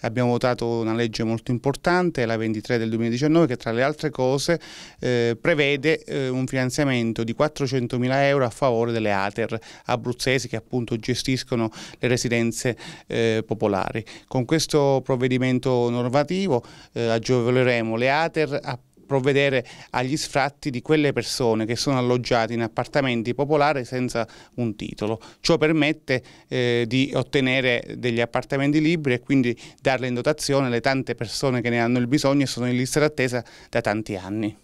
Abbiamo votato una legge molto importante, la 23 del 2019, che tra le altre cose eh, prevede eh, un finanziamento di 400 mila euro a favore delle ATER abruzzesi che appunto gestiscono le residenze eh, popolari. Con questo provvedimento normativo eh, agevoleremo le ATER a provvedere agli sfratti di quelle persone che sono alloggiate in appartamenti popolari senza un titolo. Ciò permette eh, di ottenere degli appartamenti liberi e quindi darle in dotazione alle tante persone che ne hanno il bisogno e sono in lista d'attesa da tanti anni.